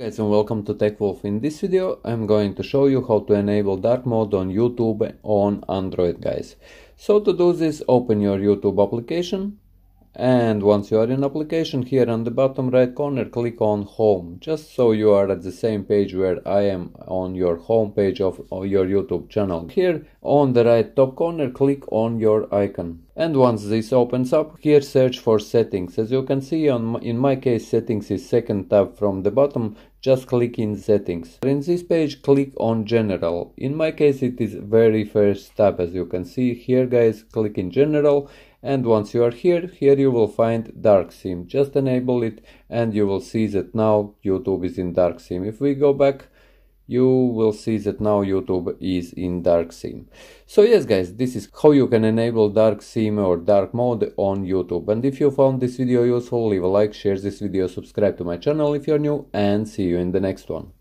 guys and welcome to TechWolf. In this video I'm going to show you how to enable dark mode on YouTube on Android guys. So to do this open your YouTube application and once you are in application here on the bottom right corner, click on home, just so you are at the same page where I am on your home page of your YouTube channel. Here on the right top corner, click on your icon. And once this opens up, here search for settings. As you can see, on, in my case, settings is second tab from the bottom. Just click in settings. In this page, click on general. In my case, it is very first tab. As you can see here, guys, click in general and once you are here here you will find dark theme just enable it and you will see that now youtube is in dark theme if we go back you will see that now YouTube is in dark theme. So yes guys, this is how you can enable dark theme or dark mode on YouTube. And if you found this video useful, leave a like, share this video, subscribe to my channel if you're new and see you in the next one.